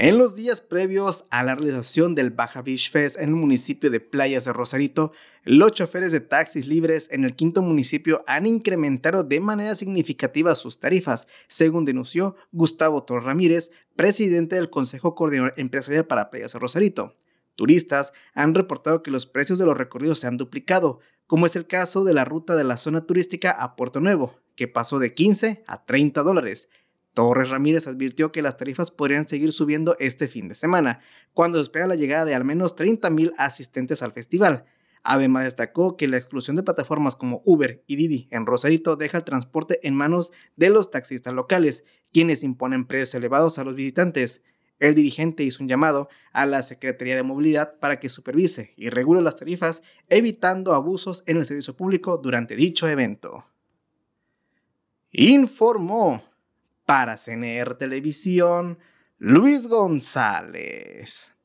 En los días previos a la realización del Baja Beach Fest en el municipio de Playas de Rosarito, los choferes de taxis libres en el quinto municipio han incrementado de manera significativa sus tarifas, según denunció Gustavo Torres Ramírez, presidente del Consejo Coordinador Empresarial para Playas de Rosarito. Turistas han reportado que los precios de los recorridos se han duplicado, como es el caso de la ruta de la zona turística a Puerto Nuevo, que pasó de 15 a 30 dólares. Torres Ramírez advirtió que las tarifas podrían seguir subiendo este fin de semana, cuando se espera la llegada de al menos 30.000 asistentes al festival. Además destacó que la exclusión de plataformas como Uber y Didi en Rosarito deja el transporte en manos de los taxistas locales, quienes imponen precios elevados a los visitantes. El dirigente hizo un llamado a la Secretaría de Movilidad para que supervise y regule las tarifas, evitando abusos en el servicio público durante dicho evento. Informó para CNR Televisión, Luis González.